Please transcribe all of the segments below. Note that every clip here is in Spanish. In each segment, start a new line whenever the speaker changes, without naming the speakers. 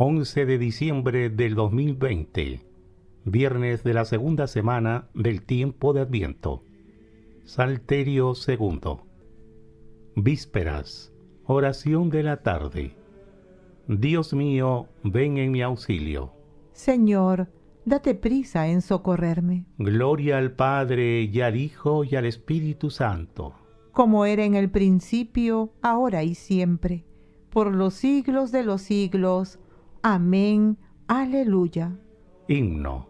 11 de diciembre del 2020, viernes de la segunda semana del tiempo de Adviento. Salterio segundo. Vísperas. Oración de la tarde. Dios mío, ven en mi auxilio.
Señor, date prisa en socorrerme.
Gloria al Padre y al Hijo y al Espíritu Santo.
Como era en el principio, ahora y siempre, por los siglos de los siglos. Amén. Aleluya.
Himno.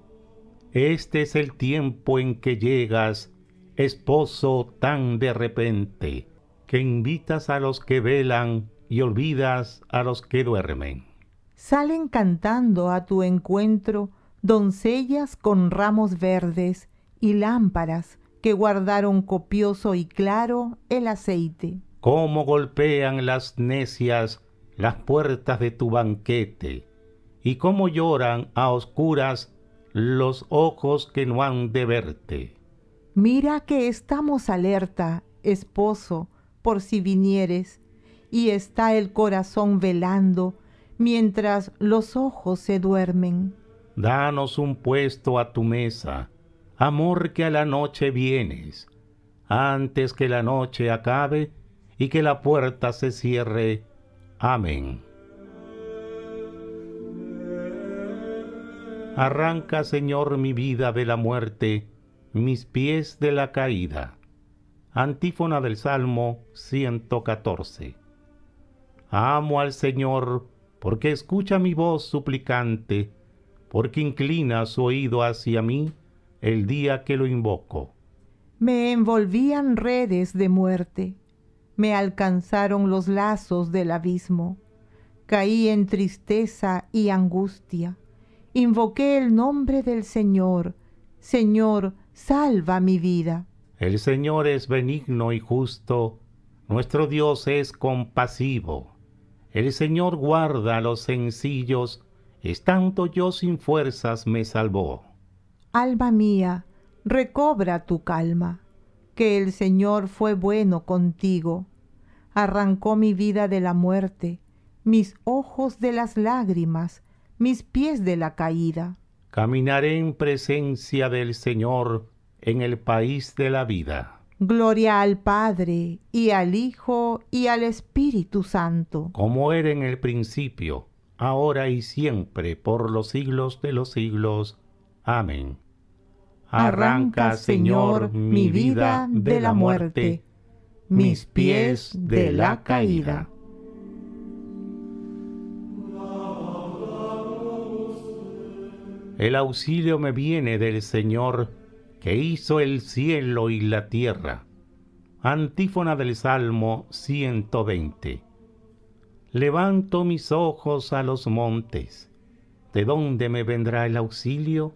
Este es el tiempo en que llegas, esposo tan de repente, que invitas a los que velan y olvidas a los que duermen.
Salen cantando a tu encuentro doncellas con ramos verdes y lámparas que guardaron copioso y claro el aceite.
Cómo golpean las necias las puertas de tu banquete, y cómo lloran a oscuras los ojos que no han de verte.
Mira que estamos alerta, esposo, por si vinieres, y está el corazón velando mientras los ojos se duermen.
Danos un puesto a tu mesa, amor que a la noche vienes, antes que la noche acabe y que la puerta se cierre Amén. Arranca, Señor, mi vida de la muerte, mis pies de la caída. Antífona del Salmo 114. Amo al Señor porque escucha mi voz suplicante, porque inclina su oído hacia mí el día que lo invoco.
Me envolvían redes de muerte me alcanzaron los lazos del abismo. Caí en tristeza y angustia. Invoqué el nombre del Señor. Señor, salva mi vida.
El Señor es benigno y justo. Nuestro Dios es compasivo. El Señor guarda a los sencillos, estando yo sin fuerzas me salvó.
Alma mía, recobra tu calma que el Señor fue bueno contigo. Arrancó mi vida de la muerte, mis ojos de las lágrimas, mis pies de la caída.
Caminaré en presencia del Señor en el país de la vida.
Gloria al Padre y al Hijo y al Espíritu Santo.
Como era en el principio, ahora y siempre, por los siglos de los siglos. Amén.
Arranca, Señor, mi vida de la muerte, mis pies de la caída.
El auxilio me viene del Señor, que hizo el cielo y la tierra. Antífona del Salmo 120. Levanto mis ojos a los montes. ¿De dónde me vendrá el auxilio?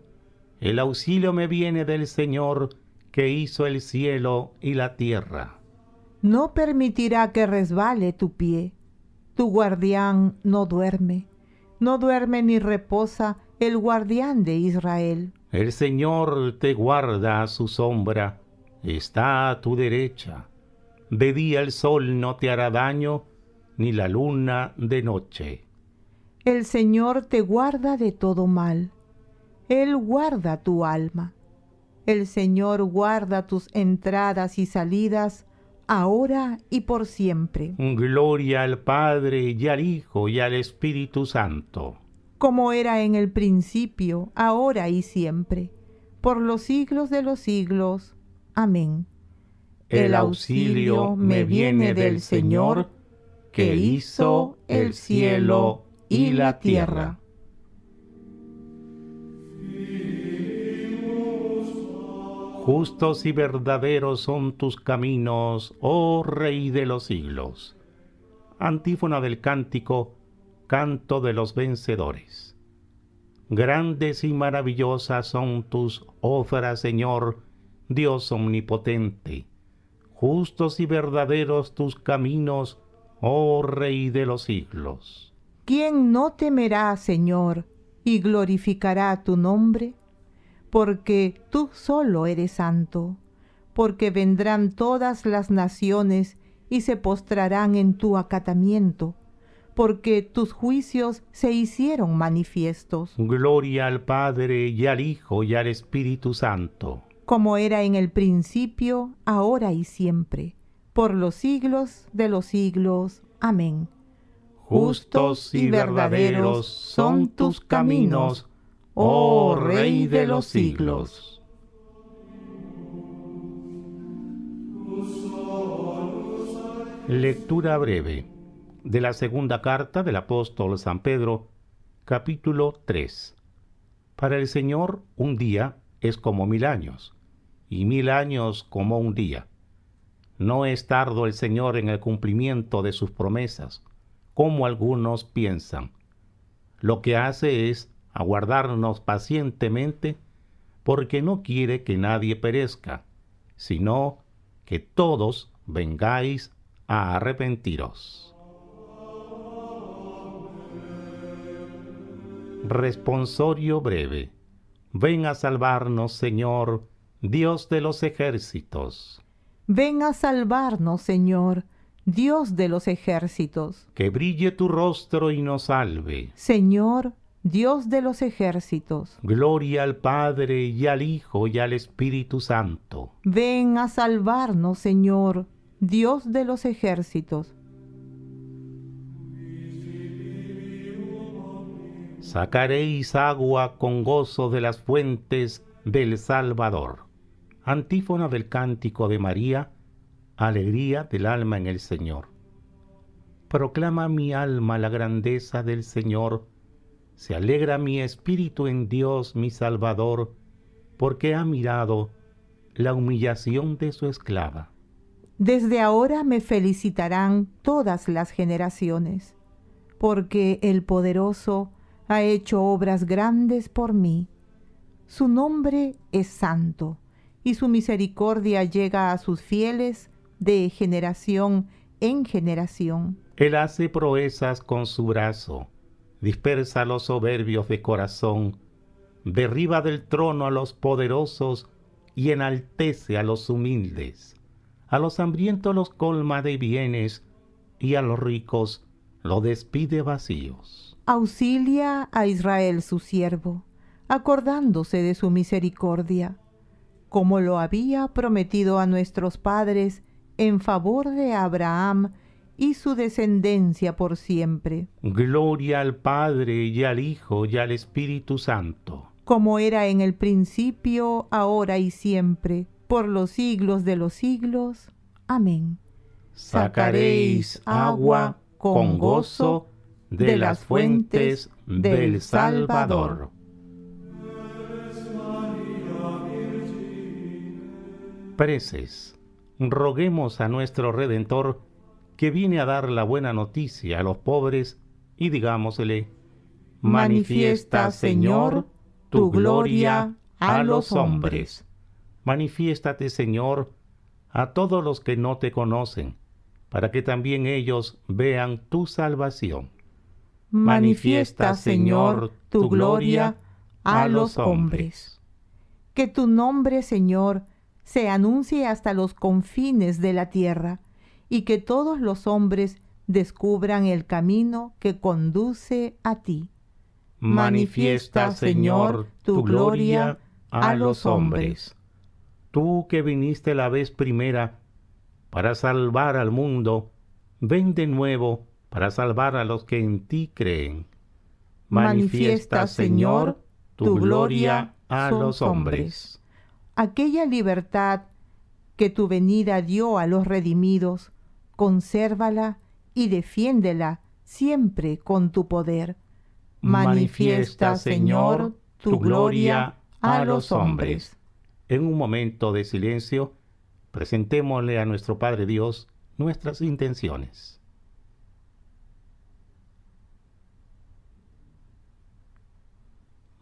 El auxilio me viene del Señor que hizo el cielo y la tierra.
No permitirá que resbale tu pie. Tu guardián no duerme. No duerme ni reposa el guardián de Israel.
El Señor te guarda a su sombra. Está a tu derecha. De día el sol no te hará daño, ni la luna de noche.
El Señor te guarda de todo mal él guarda tu alma. El Señor guarda tus entradas y salidas, ahora y por siempre.
Gloria al Padre y al Hijo y al Espíritu Santo.
Como era en el principio, ahora y siempre, por los siglos de los siglos. Amén. El auxilio me viene del
Señor, que hizo el cielo y la tierra.
Justos y verdaderos son tus caminos, oh Rey de los siglos. Antífona del cántico, canto de los vencedores. Grandes y maravillosas son tus obras, Señor, Dios omnipotente. Justos y verdaderos tus caminos, oh Rey de los siglos.
¿Quién no temerá, Señor, y glorificará tu nombre, porque tú solo eres santo, porque vendrán todas las naciones y se postrarán en tu acatamiento, porque tus juicios se hicieron manifiestos.
Gloria al Padre y al Hijo y al Espíritu Santo.
Como era en el principio, ahora y siempre, por los siglos de los siglos. Amén
justos y verdaderos son tus caminos, oh Rey de los siglos.
Lectura breve de la segunda carta del apóstol San Pedro, capítulo 3. Para el Señor un día es como mil años, y mil años como un día. No es tardo el Señor en el cumplimiento de sus promesas como algunos piensan. Lo que hace es aguardarnos pacientemente porque no quiere que nadie perezca, sino que todos vengáis a arrepentiros. Responsorio breve. Ven a salvarnos, Señor, Dios de los ejércitos.
Ven a salvarnos, Señor, Dios de los ejércitos.
Que brille tu rostro y nos salve.
Señor, Dios de los ejércitos.
Gloria al Padre y al Hijo y al Espíritu Santo.
Ven a salvarnos, Señor, Dios de los ejércitos.
Sacaréis agua con gozo de las fuentes del Salvador. Antífona del Cántico de María alegría del alma en el Señor. Proclama mi alma la grandeza del Señor, se alegra mi espíritu en Dios mi Salvador, porque ha mirado la humillación de su esclava.
Desde ahora me felicitarán todas las generaciones, porque el poderoso ha hecho obras grandes por mí. Su nombre es santo, y su misericordia llega a sus fieles de generación en generación.
Él hace proezas con su brazo, dispersa los soberbios de corazón, derriba del trono a los poderosos y enaltece a los humildes. A los hambrientos los colma de bienes y a los ricos lo despide vacíos.
Auxilia a Israel su siervo, acordándose de su misericordia, como lo había prometido a nuestros padres, en favor de Abraham y su descendencia por siempre.
Gloria al Padre y al Hijo y al Espíritu Santo.
Como era en el principio, ahora y siempre, por los siglos de los siglos. Amén.
Sacaréis agua con gozo de las fuentes del Salvador.
Preces roguemos a nuestro Redentor que viene a dar la buena noticia a los pobres y digámosle,
manifiesta Señor tu gloria a los hombres.
Manifiéstate Señor a todos los que no te conocen, para que también ellos vean tu salvación.
Manifiesta Señor tu gloria a los hombres. Que tu nombre Señor se anuncie hasta los confines de la tierra y que todos los hombres descubran el camino que conduce a ti.
Manifiesta, Señor, tu gloria a los hombres.
Tú que viniste la vez primera para salvar al mundo, ven de nuevo para salvar a los que en ti creen.
Manifiesta, Señor, tu gloria a los hombres
aquella libertad que tu venida dio a los redimidos, consérvala y defiéndela siempre con tu poder.
Manifiesta, Señor, tu gloria a los hombres.
En un momento de silencio, presentémosle a nuestro Padre Dios nuestras intenciones.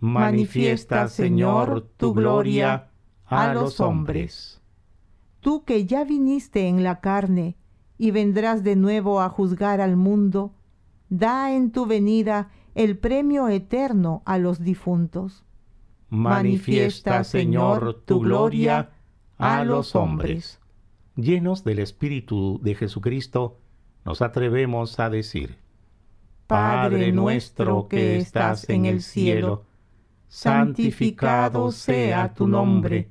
Manifiesta, Señor, tu gloria a, los hombres.
Tú que ya viniste en la carne y vendrás de nuevo a juzgar al mundo, da en tu venida el premio eterno a los difuntos.
Manifiesta, Señor,
tu gloria
a los hombres. Llenos del Espíritu de
Jesucristo, nos atrevemos a decir,
Padre nuestro que estás
en el cielo, santificado sea tu nombre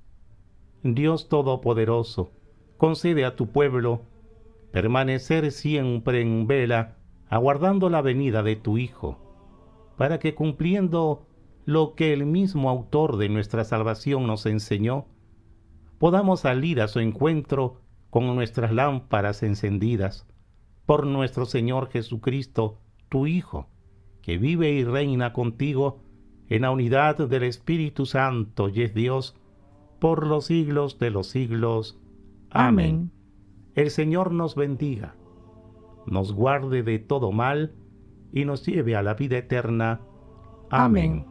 Dios
Todopoderoso, concede a tu pueblo permanecer siempre en vela, aguardando la venida de tu Hijo, para que cumpliendo lo que el mismo autor de nuestra salvación nos enseñó, podamos salir a su encuentro con nuestras lámparas encendidas, por nuestro Señor Jesucristo, tu Hijo, que vive y reina contigo en la unidad del Espíritu Santo y es Dios, por los siglos de los siglos.
Amén.
El Señor nos bendiga, nos guarde de todo mal y nos lleve a la vida eterna.
Amén.